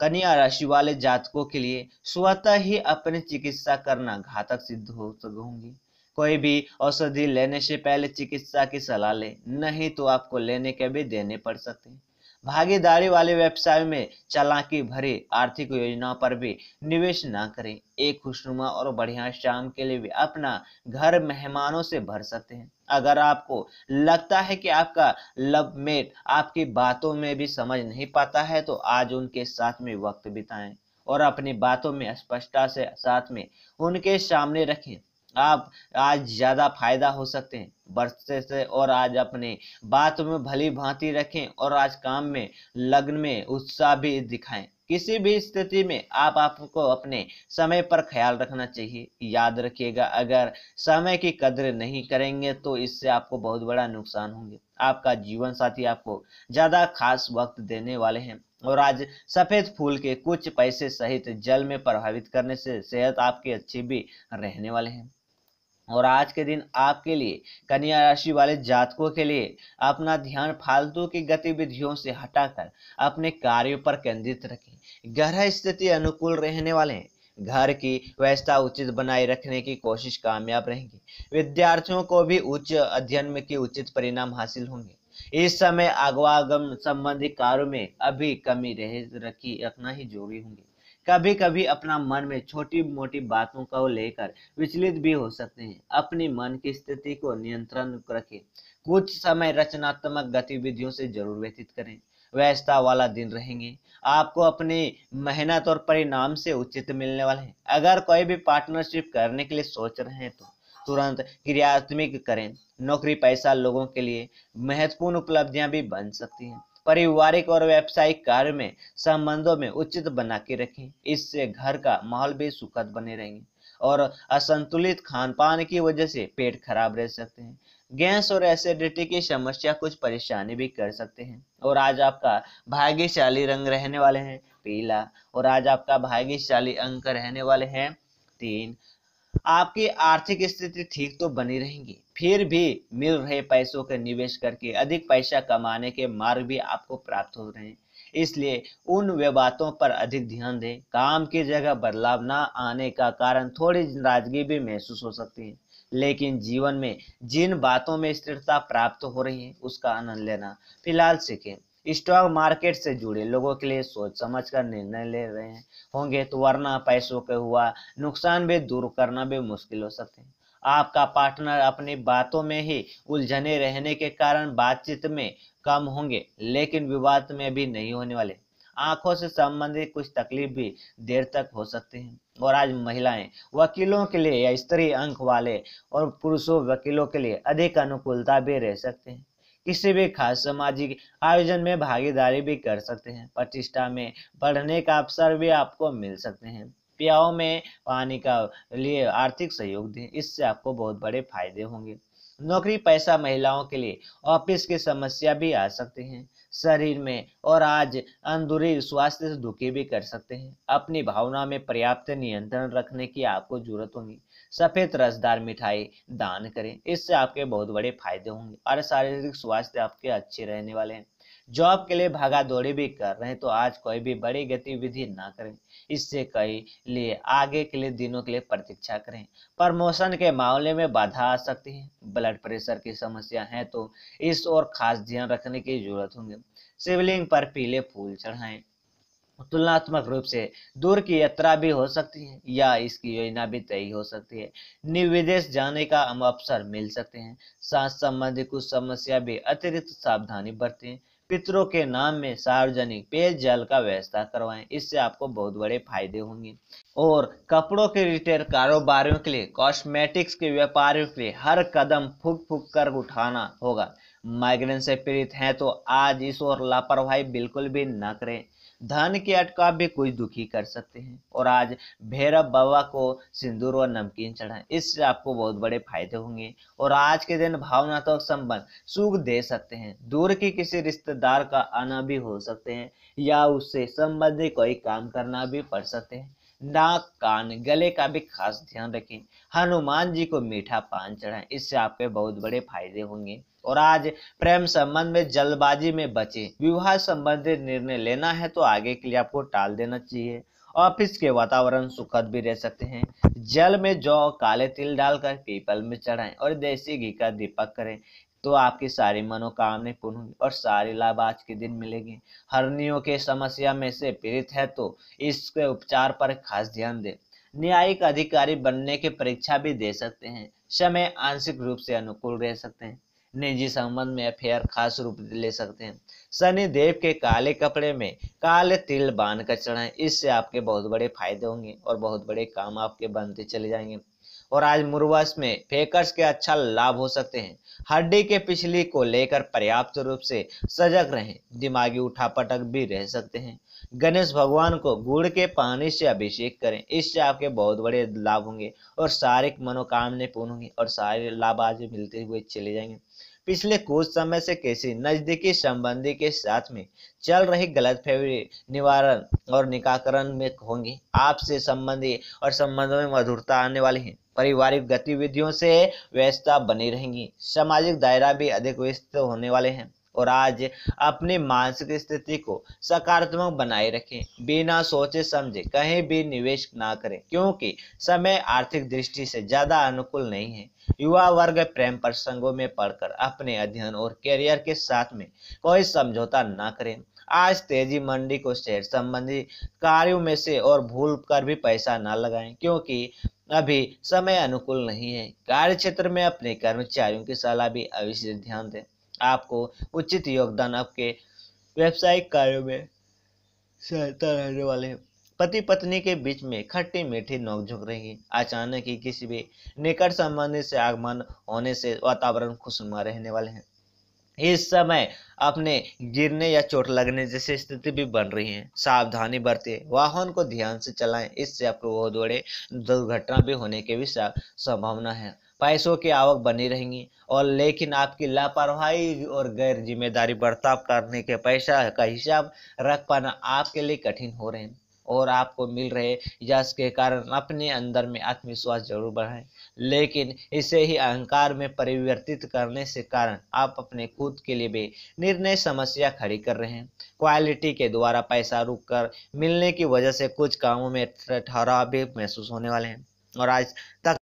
कन्या राशि वाले जातकों के लिए स्वतः ही अपनी चिकित्सा करना घातक सिद्ध हो सकूंगी कोई भी औषधि लेने से पहले चिकित्सा की सलाह लें नहीं तो आपको लेने के भी देने पड़ सकते हैं भागीदारी वाले व्यवसाय में चालाकी भरी आर्थिक योजनाओं पर भी निवेश ना करें एक खुशनुमा और बढ़िया शाम के लिए भी अपना घर मेहमानों से भर सकते हैं अगर आपको लगता है कि आपका लव मेट आपकी बातों में भी समझ नहीं पाता है तो आज उनके साथ में वक्त बिताएं और अपनी बातों में स्पष्टता से साथ में उनके सामने रखें आप आज ज़्यादा फायदा हो सकते हैं बरसते से और आज अपने बात में भली भांति रखें और आज काम में लग्न में उत्साह भी दिखाएं किसी भी स्थिति में आप आपको अपने समय पर ख्याल रखना चाहिए याद रखिएगा अगर समय की कदर नहीं करेंगे तो इससे आपको बहुत बड़ा नुकसान होंगे आपका जीवन साथी आपको ज़्यादा खास वक्त देने वाले हैं और आज सफ़ेद फूल के कुछ पैसे सहित जल में प्रभावित करने से सेहत आपकी अच्छी भी रहने वाले हैं और आज के दिन आपके लिए कन्या राशि वाले जातकों के लिए अपना ध्यान फालतू की गतिविधियों से हटाकर अपने कार्यों पर केंद्रित रखें ग्रह स्थिति अनुकूल रहने वाले हैं घर की व्यवस्था उचित बनाए रखने की कोशिश कामयाब रहेंगी विद्यार्थियों को भी उच्च अध्ययन में के उचित परिणाम हासिल होंगे इस समय आगवागम संबंधी कार्यों में अभी कमी रहे रखी रखना ही जरूरी होंगे कभी कभी अपना मन में छोटी मोटी बातों को लेकर विचलित भी हो सकते हैं अपने मन की स्थिति को नियंत्रण रखें कुछ समय रचनात्मक गतिविधियों से जरूर व्यतीत करें व्यस्तता वाला दिन रहेंगे आपको अपने मेहनत और परिणाम से उचित मिलने वाले हैं अगर कोई भी पार्टनरशिप करने के लिए सोच रहे हैं तो तुरंत क्रियात्मक करें नौकरी पैसा लोगों के लिए महत्वपूर्ण उपलब्धियां भी बन सकती हैं पारिवारिक और व्यावसायिक कार्य में संबंधों में उचित बना के रखें इससे घर का माहौल भी सुखद बने रहेंगे और असंतुलित खान पान की वजह से पेट खराब रह सकते हैं गैस और एसिडिटी की समस्या कुछ परेशानी भी कर सकते हैं और आज आपका भाग्यशाली रंग रहने वाले हैं पीला और आज आपका भाग्यशाली अंक रहने वाले हैं तीन आपकी आर्थिक स्थिति ठीक तो बनी रहेगी फिर भी मिल रहे पैसों के निवेश करके अधिक पैसा कमाने के मार्ग भी आपको प्राप्त हो रहे हैं इसलिए उन वे बातों पर अधिक ध्यान दें काम की जगह बदलाव ना आने का कारण थोड़ी नाराजगी भी महसूस हो सकती है लेकिन जीवन में जिन बातों में स्थिरता प्राप्त हो रही है उसका आनंद लेना फिलहाल सीखें स्टॉक मार्केट से जुड़े लोगों के लिए सोच समझ कर निर्णय ले रहे हैं होंगे तो वरना पैसों के हुआ नुकसान भी दूर करना भी मुश्किल हो सकते हैं आपका पार्टनर अपनी बातों में ही उलझने रहने के कारण बातचीत में कम होंगे लेकिन विवाद में भी नहीं होने वाले आंखों से संबंधित कुछ तकलीफ भी देर तक हो सकती है और आज महिलाएं वकीलों के लिए या स्त्री अंक वाले और पुरुषों वकीलों के लिए अधिक अनुकूलता भी रह सकते हैं किसी भी खास सामाजिक आयोजन में भागीदारी भी कर सकते हैं प्रतिष्ठा में पढ़ने का अवसर भी आपको मिल सकते हैं प्याओ में पानी का लिए आर्थिक सहयोग दें इससे आपको बहुत बड़े फायदे होंगे नौकरी पैसा महिलाओं के लिए ऑफिस की समस्या भी आ सकते हैं शरीर में और आज अंदरूनी स्वास्थ्य से दुखी भी कर सकते हैं अपनी भावना में पर्याप्त नियंत्रण रखने की आपको जरूरत होगी सफ़ेद रसदार मिठाई दान करें इससे आपके बहुत बड़े फायदे होंगे और शारीरिक स्वास्थ्य आपके अच्छे रहने वाले हैं जॉब के लिए भागा दौड़ी भी कर रहे हैं तो आज कोई भी बड़ी गतिविधि ना करें इससे कई लिए आगे के लिए दिनों के लिए प्रतीक्षा करें प्रमोशन के मामले में बाधा आ सकती है ब्लड प्रेशर की समस्या है तो इस और खास ध्यान रखने की जरूरत होंगी शिवलिंग पर पीले फूल चढ़ाएं तुलनात्मक रूप से दूर की यात्रा भी हो सकती है या इसकी योजना भी तय हो सकती है निविदेश जाने का हम अवसर मिल सकते हैं सांस संबंधी कुछ समस्या भी अतिरिक्त सावधानी बरतें पितरों के नाम में सार्वजनिक पेय जल का व्यवस्था करवाएं इससे आपको बहुत बड़े फायदे होंगे और कपड़ों के रिटेल कारोबारियों के लिए कॉस्मेटिक्स के व्यापारियों के लिए हर कदम फूक फूक कर उठाना होगा माइग्रेन से पीड़ित हैं तो आज इस और लापरवाही बिल्कुल भी न करें धन के अटकाव भी कोई दुखी कर सकते हैं और आज भैरव बाबा को सिंदूर और नमकीन चढ़ाएं इससे आपको बहुत बड़े फायदे होंगे और आज के दिन भावनात्मक संबंध सुख दे सकते हैं दूर के किसी रिश्तेदार का आना भी हो सकते हैं या उससे संबंधित कोई काम करना भी पड़ सकते हैं नाक कान गले का भी खास ध्यान रखें हनुमान जी को मीठा पान चढ़ाएं इससे आपके बहुत बड़े फायदे होंगे और आज प्रेम संबंध में जल्दबाजी में बचे विवाह संबंधित निर्णय लेना है तो आगे के लिए आपको टाल देना चाहिए ऑफिस के वातावरण सुखद भी रह सकते हैं जल में जौ काले तिल डालकर पीपल में चढ़ाएं और देसी घी का दीपक करें तो आपकी सारी मनोकामनाएं पूर्ण होंगी और सारे लाभ आज के दिन मिलेंगे हरनियों के समस्या में से पीड़ित है तो इसके उपचार पर खास ध्यान दें न्यायिक अधिकारी बनने की परीक्षा भी दे सकते हैं समय आंशिक रूप से अनुकूल रह सकते हैं निजी संबंध में अफेयर खास रूप ले सकते हैं शनि देव के काले कपड़े में काले तिल बांध कर चढ़ाएं इससे आपके बहुत बड़े फायदे होंगे और बहुत बड़े काम आपके बनते चले जाएंगे और आज मुरवस में फेकर्स के अच्छा लाभ हो सकते हैं हड्डी के पिछली को लेकर पर्याप्त रूप से सजग रहें दिमागी उठापटक भी रह सकते हैं गणेश भगवान को गुड़ के पानी से अभिषेक करें इससे आपके बहुत बड़े लाभ होंगे और शारीरिक मनोकामने पूर्ण होंगे और सारे लाभ आज मिलते हुए चले जाएंगे पिछले कुछ समय से किसी नजदीकी संबंधी के साथ में चल रही गलत फेवरी निवारण और निकाकरण में होंगी आपसे संबंधी और संबंधों में मधुरता आने वाली है पारिवारिक गतिविधियों से व्यस्तता बनी रहेंगी सामाजिक दायरा भी अधिक व्यस्त होने वाले हैं और आज अपनी मानसिक स्थिति को सकारात्मक बनाए रखें बिना सोचे समझे कहीं भी निवेश ना करें क्योंकि समय आर्थिक दृष्टि से ज़्यादा अनुकूल नहीं है युवा वर्ग प्रेम प्रसंगों में पढ़कर अपने अध्ययन और करियर के साथ में कोई समझौता ना करें आज तेजी मंडी को शेयर संबंधी कार्यों में से और भूल कर भी पैसा ना लगाएं क्योंकि अभी समय अनुकूल नहीं है कार्य क्षेत्र में अपने कर्मचारियों की सलाह भी अवश्य ध्यान दें आपको उचित योगदान आपके व्यावसायिक कार्यों में सहायता रहने वाले हैं पति पत्नी के बीच में खट्टी मीठी नोकझोंक रही अचानक ही किसी भी निकट संबंधी से आगमन होने से वातावरण खुशनुमा रहने वाले हैं इस समय अपने गिरने या चोट लगने जैसी स्थिति भी बन रही है सावधानी बरतें वाहन को ध्यान से चलाएं इससे आपको बहुत बड़े दुर्घटना भी होने के भी संभावना है पैसों की आवक बनी रहेंगी और लेकिन आपकी लापरवाही और गैर जिम्मेदारी बर्ताव करने के पैसा का हिसाब रख पाना आपके लिए कठिन हो रहे हैं और आपको मिल रहे यश के कारण अपने अंदर में आत्मविश्वास जरूर बढ़ाएं लेकिन इसे ही अहंकार में परिवर्तित करने से कारण आप अपने खुद के लिए भी निर्णय समस्या खड़ी कर रहे हैं क्वालिटी के द्वारा पैसा रुक कर मिलने की वजह से कुछ कामों में ठहराव भी महसूस होने वाले हैं और आज तक